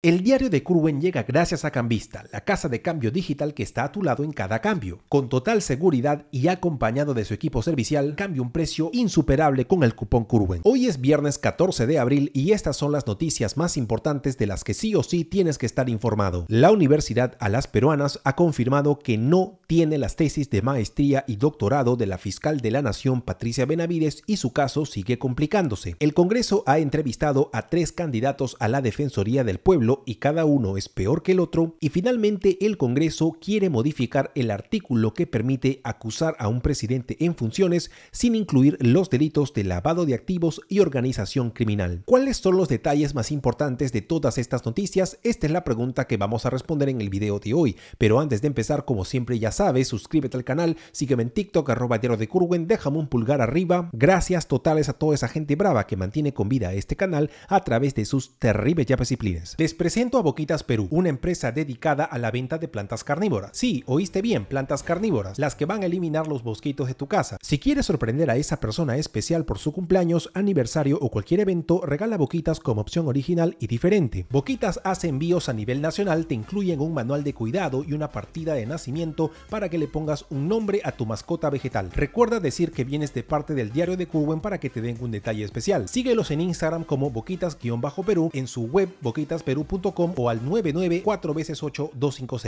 El diario de Curwen llega gracias a Cambista, la casa de cambio digital que está a tu lado en cada cambio. Con total seguridad y acompañado de su equipo servicial, cambia un precio insuperable con el cupón Curwen. Hoy es viernes 14 de abril y estas son las noticias más importantes de las que sí o sí tienes que estar informado. La Universidad a las Peruanas ha confirmado que no tiene las tesis de maestría y doctorado de la fiscal de la Nación Patricia Benavides y su caso sigue complicándose. El Congreso ha entrevistado a tres candidatos a la Defensoría del Pueblo y cada uno es peor que el otro. Y finalmente el Congreso quiere modificar el artículo que permite acusar a un presidente en funciones sin incluir los delitos de lavado de activos y organización criminal. ¿Cuáles son los detalles más importantes de todas estas noticias? Esta es la pregunta que vamos a responder en el video de hoy. Pero antes de empezar, como siempre ya sabes, suscríbete al canal, sígueme en TikTok, arroba de Curwen, déjame un pulgar arriba. Gracias totales a toda esa gente brava que mantiene con vida este canal a través de sus terribles ya disciplinas. Después presento a Boquitas Perú, una empresa dedicada a la venta de plantas carnívoras. Sí, oíste bien, plantas carnívoras, las que van a eliminar los mosquitos de tu casa. Si quieres sorprender a esa persona especial por su cumpleaños, aniversario o cualquier evento, regala Boquitas como opción original y diferente. Boquitas hace envíos a nivel nacional, te incluyen un manual de cuidado y una partida de nacimiento para que le pongas un nombre a tu mascota vegetal. Recuerda decir que vienes de parte del diario de Curwen para que te den un detalle especial. Síguelos en Instagram como boquitas-perú, en su web boquitasperú.com o al 994 veces 8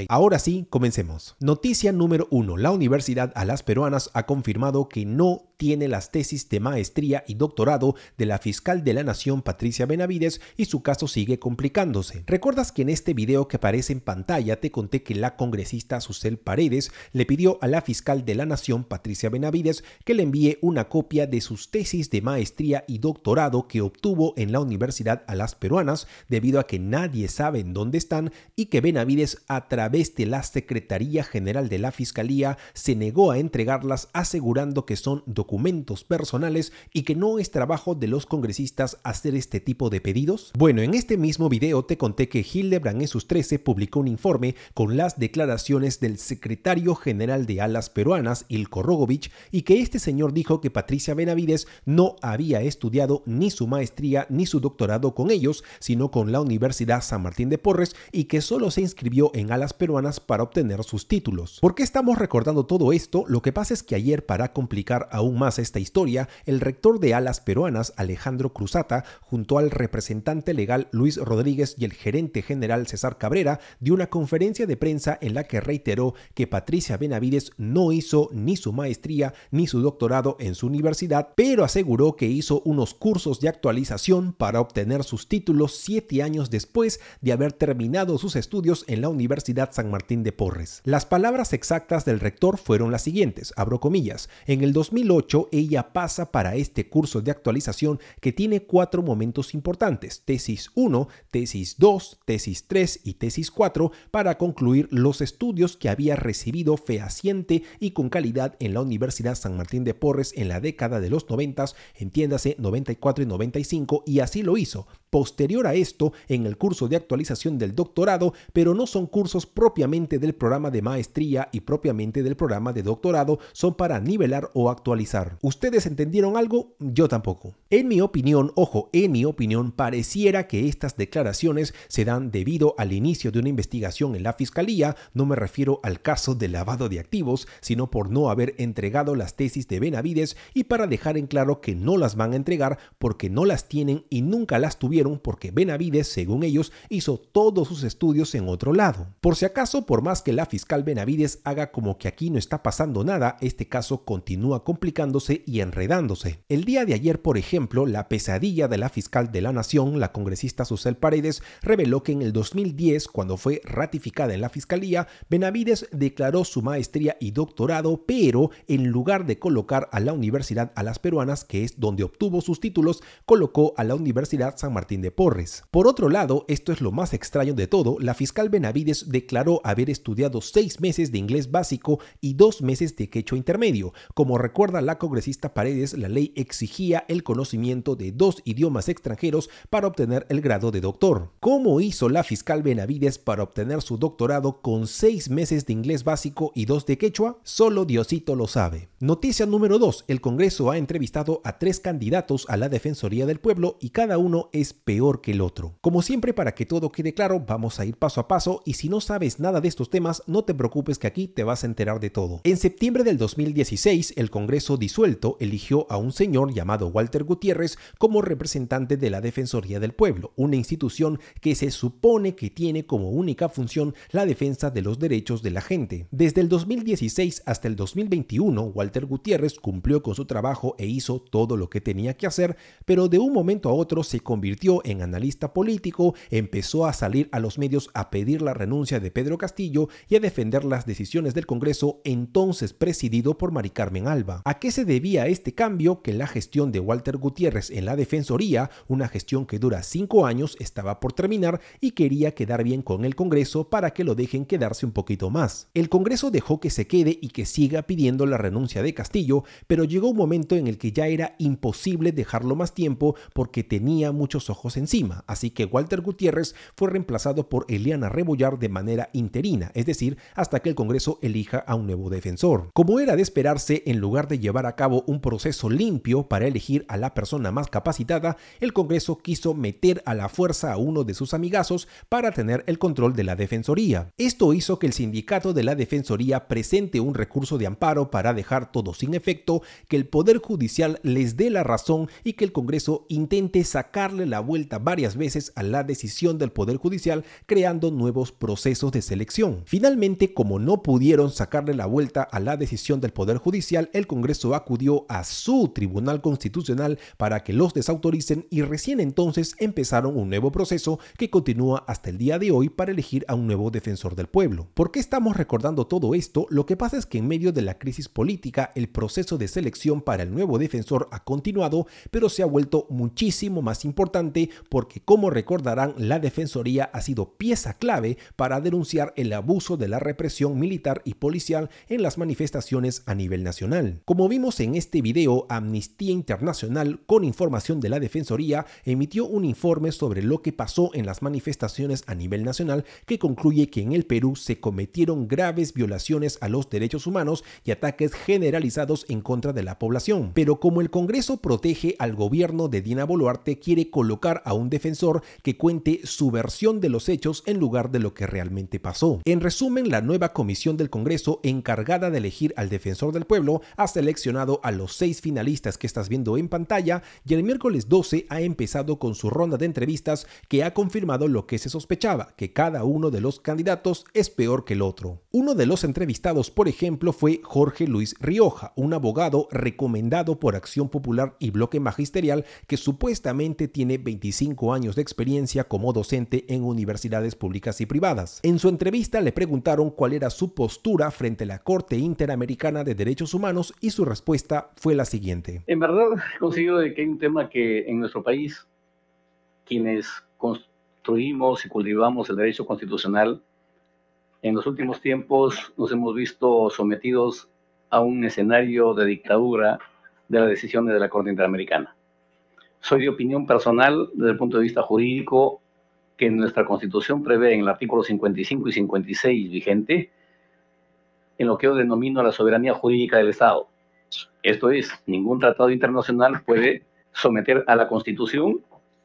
Ahora sí, comencemos. Noticia número 1. La Universidad a las Peruanas ha confirmado que no tiene las tesis de maestría y doctorado de la fiscal de la Nación Patricia Benavides y su caso sigue complicándose. ¿Recuerdas que en este video que aparece en pantalla te conté que la congresista Susel Paredes le pidió a la fiscal de la Nación Patricia Benavides que le envíe una copia de sus tesis de maestría y doctorado que obtuvo en la Universidad a las Peruanas debido a que nadie sabe en dónde están y que Benavides a través de la Secretaría General de la Fiscalía se negó a entregarlas asegurando que son documentos documentos personales y que no es trabajo de los congresistas hacer este tipo de pedidos? Bueno, en este mismo video te conté que Hildebrand en sus 13 publicó un informe con las declaraciones del secretario general de Alas Peruanas, Ilko Rogovich, y que este señor dijo que Patricia Benavides no había estudiado ni su maestría ni su doctorado con ellos, sino con la Universidad San Martín de Porres y que solo se inscribió en Alas Peruanas para obtener sus títulos. ¿Por qué estamos recordando todo esto? Lo que pasa es que ayer, para complicar aún más esta historia, el rector de Alas Peruanas, Alejandro Cruzata, junto al representante legal Luis Rodríguez y el gerente general César Cabrera, dio una conferencia de prensa en la que reiteró que Patricia Benavides no hizo ni su maestría ni su doctorado en su universidad, pero aseguró que hizo unos cursos de actualización para obtener sus títulos siete años después de haber terminado sus estudios en la Universidad San Martín de Porres. Las palabras exactas del rector fueron las siguientes, abro comillas, en el 2008 ella pasa para este curso de actualización que tiene cuatro momentos importantes, tesis 1, tesis 2, tesis 3 y tesis 4, para concluir los estudios que había recibido fehaciente y con calidad en la Universidad San Martín de Porres en la década de los 90, entiéndase 94 y 95, y así lo hizo posterior a esto en el curso de actualización del doctorado, pero no son cursos propiamente del programa de maestría y propiamente del programa de doctorado, son para nivelar o actualizar. ¿Ustedes entendieron algo? Yo tampoco. En mi opinión, ojo, en mi opinión, pareciera que estas declaraciones se dan debido al inicio de una investigación en la fiscalía, no me refiero al caso de lavado de activos, sino por no haber entregado las tesis de Benavides y para dejar en claro que no las van a entregar porque no las tienen y nunca las tuvieron porque Benavides, según ellos, hizo todos sus estudios en otro lado. Por si acaso, por más que la fiscal Benavides haga como que aquí no está pasando nada, este caso continúa complicándose y enredándose. El día de ayer, por ejemplo, la pesadilla de la fiscal de la Nación, la congresista Susel Paredes, reveló que en el 2010, cuando fue ratificada en la fiscalía, Benavides declaró su maestría y doctorado, pero en lugar de colocar a la Universidad a las Peruanas, que es donde obtuvo sus títulos, colocó a la Universidad San Martín de Porres. Por otro lado, esto es lo más extraño de todo, la fiscal Benavides declaró haber estudiado seis meses de inglés básico y dos meses de quechua intermedio. Como recuerda la congresista Paredes, la ley exigía el conocimiento de dos idiomas extranjeros para obtener el grado de doctor. ¿Cómo hizo la fiscal Benavides para obtener su doctorado con seis meses de inglés básico y dos de quechua? Solo Diosito lo sabe. Noticia número 2. El Congreso ha entrevistado a tres candidatos a la Defensoría del Pueblo y cada uno es peor que el otro. Como siempre, para que todo quede claro, vamos a ir paso a paso y si no sabes nada de estos temas, no te preocupes que aquí te vas a enterar de todo. En septiembre del 2016, el Congreso disuelto eligió a un señor llamado Walter Gutiérrez como representante de la Defensoría del Pueblo, una institución que se supone que tiene como única función la defensa de los derechos de la gente. Desde el 2016 hasta el 2021, Walter Gutiérrez cumplió con su trabajo e hizo todo lo que tenía que hacer, pero de un momento a otro se convirtió en analista político, empezó a salir a los medios a pedir la renuncia de Pedro Castillo y a defender las decisiones del Congreso entonces presidido por Mari Carmen Alba. ¿A qué se debía este cambio que la gestión de Walter Gutiérrez en la Defensoría, una gestión que dura cinco años, estaba por terminar y quería quedar bien con el Congreso para que lo dejen quedarse un poquito más? El Congreso dejó que se quede y que siga pidiendo la renuncia de Castillo, pero llegó un momento en el que ya era imposible dejarlo más tiempo porque tenía muchos ojos encima, así que Walter Gutiérrez fue reemplazado por Eliana Rebollar de manera interina, es decir, hasta que el Congreso elija a un nuevo defensor. Como era de esperarse, en lugar de llevar a cabo un proceso limpio para elegir a la persona más capacitada, el Congreso quiso meter a la fuerza a uno de sus amigazos para tener el control de la Defensoría. Esto hizo que el sindicato de la Defensoría presente un recurso de amparo para dejar todo sin efecto, que el Poder Judicial les dé la razón y que el Congreso intente sacarle la vuelta varias veces a la decisión del Poder Judicial creando nuevos procesos de selección. Finalmente, como no pudieron sacarle la vuelta a la decisión del Poder Judicial, el Congreso acudió a su Tribunal Constitucional para que los desautoricen y recién entonces empezaron un nuevo proceso que continúa hasta el día de hoy para elegir a un nuevo defensor del pueblo. ¿Por qué estamos recordando todo esto? Lo que pasa es que en medio de la crisis política, el proceso de selección para el nuevo defensor ha continuado, pero se ha vuelto muchísimo más importante porque, como recordarán, la Defensoría ha sido pieza clave para denunciar el abuso de la represión militar y policial en las manifestaciones a nivel nacional. Como vimos en este video, Amnistía Internacional, con información de la Defensoría, emitió un informe sobre lo que pasó en las manifestaciones a nivel nacional que concluye que en el Perú se cometieron graves violaciones a los derechos humanos y ataques generalizados en contra de la población. Pero como el Congreso protege al gobierno de Dina Boluarte, quiere colocar a un defensor que cuente su versión de los hechos en lugar de lo que realmente pasó. En resumen, la nueva comisión del Congreso encargada de elegir al defensor del pueblo ha seleccionado a los seis finalistas que estás viendo en pantalla y el miércoles 12 ha empezado con su ronda de entrevistas que ha confirmado lo que se sospechaba, que cada uno de los candidatos es peor que el otro. Uno de los entrevistados, por ejemplo, fue Jorge Luis Rioja, un abogado recomendado por Acción Popular y Bloque Magisterial que supuestamente tiene 25 años de experiencia como docente en universidades públicas y privadas. En su entrevista le preguntaron cuál era su postura frente a la Corte Interamericana de Derechos Humanos y su respuesta fue la siguiente. En verdad, considero de que hay un tema que en nuestro país, quienes construimos y cultivamos el derecho constitucional, en los últimos tiempos nos hemos visto sometidos a un escenario de dictadura de las decisiones de la Corte Interamericana soy de opinión personal desde el punto de vista jurídico que nuestra constitución prevé en el artículo 55 y 56 vigente en lo que yo denomino la soberanía jurídica del Estado. Esto es, ningún tratado internacional puede someter a la constitución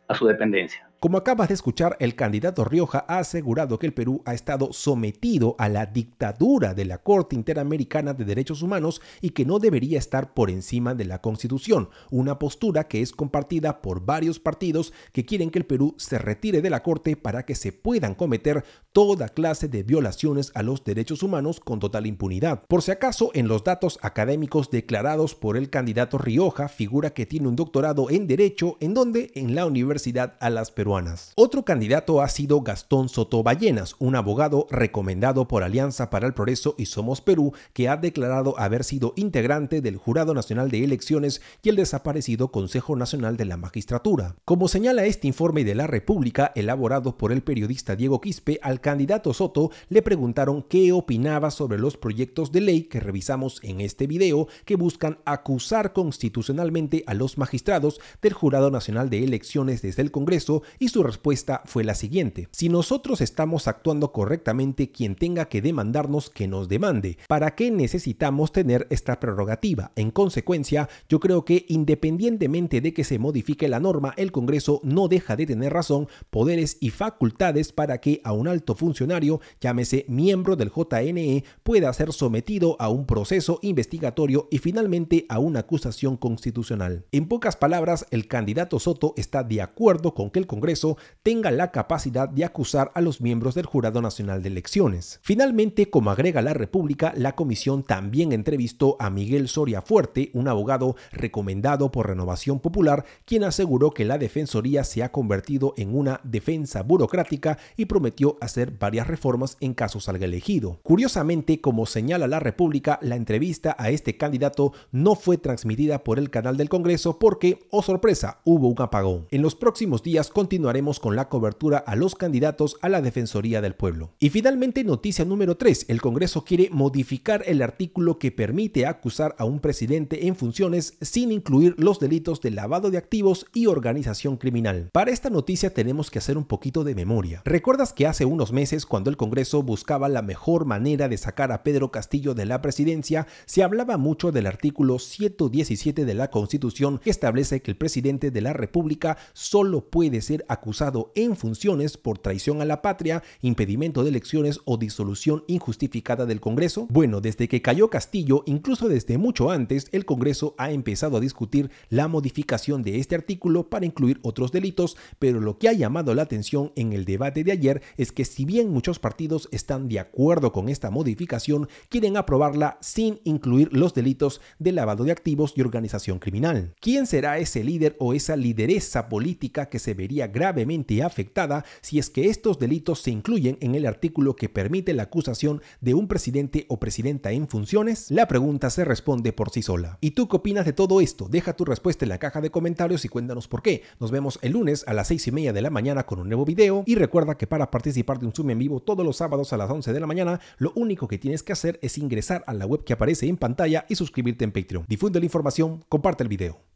a su dependencia. Como acabas de escuchar, el candidato Rioja ha asegurado que el Perú ha estado sometido a la dictadura de la Corte Interamericana de Derechos Humanos y que no debería estar por encima de la Constitución, una postura que es compartida por varios partidos que quieren que el Perú se retire de la Corte para que se puedan cometer toda clase de violaciones a los derechos humanos con total impunidad. Por si acaso, en los datos académicos declarados por el candidato Rioja figura que tiene un doctorado en Derecho en donde en la Universidad a las Peruanas otro candidato ha sido Gastón Soto Ballenas, un abogado recomendado por Alianza para el Progreso y Somos Perú, que ha declarado haber sido integrante del Jurado Nacional de Elecciones y el desaparecido Consejo Nacional de la Magistratura. Como señala este informe de la República, elaborado por el periodista Diego Quispe, al candidato Soto le preguntaron qué opinaba sobre los proyectos de ley que revisamos en este video que buscan acusar constitucionalmente a los magistrados del Jurado Nacional de Elecciones desde el Congreso y su respuesta fue la siguiente, si nosotros estamos actuando correctamente, quien tenga que demandarnos que nos demande, ¿para qué necesitamos tener esta prerrogativa? En consecuencia, yo creo que independientemente de que se modifique la norma, el Congreso no deja de tener razón, poderes y facultades para que a un alto funcionario, llámese miembro del JNE, pueda ser sometido a un proceso investigatorio y finalmente a una acusación constitucional. En pocas palabras, el candidato Soto está de acuerdo con que el Congreso tenga la capacidad de acusar a los miembros del Jurado Nacional de Elecciones. Finalmente, como agrega la República, la comisión también entrevistó a Miguel Soria Fuerte, un abogado recomendado por Renovación Popular, quien aseguró que la Defensoría se ha convertido en una defensa burocrática y prometió hacer varias reformas en caso salga elegido. Curiosamente, como señala la República, la entrevista a este candidato no fue transmitida por el canal del Congreso porque, oh sorpresa, hubo un apagón. En los próximos días continuaremos con la cobertura a los candidatos a la Defensoría del Pueblo. Y finalmente, noticia número 3, el Congreso quiere modificar el artículo que permite acusar a un presidente en funciones sin incluir los delitos de lavado de activos y organización criminal. Para esta noticia tenemos que hacer un poquito de memoria. ¿Recuerdas que hace unos meses cuando el Congreso buscaba la mejor manera de sacar a Pedro Castillo de la presidencia, se hablaba mucho del artículo 117 de la Constitución que establece que el presidente de la República solo puede ser acusado en funciones por traición a la patria, impedimento de elecciones o disolución injustificada del Congreso? Bueno, desde que cayó Castillo, incluso desde mucho antes, el Congreso ha empezado a discutir la modificación de este artículo para incluir otros delitos, pero lo que ha llamado la atención en el debate de ayer es que si bien muchos partidos están de acuerdo con esta modificación, quieren aprobarla sin incluir los delitos de lavado de activos y organización criminal. ¿Quién será ese líder o esa lideresa política que se vería gravemente afectada si es que estos delitos se incluyen en el artículo que permite la acusación de un presidente o presidenta en funciones? La pregunta se responde por sí sola. ¿Y tú qué opinas de todo esto? Deja tu respuesta en la caja de comentarios y cuéntanos por qué. Nos vemos el lunes a las 6 y media de la mañana con un nuevo video y recuerda que para participar de un Zoom en vivo todos los sábados a las 11 de la mañana, lo único que tienes que hacer es ingresar a la web que aparece en pantalla y suscribirte en Patreon. Difunde la información, comparte el video.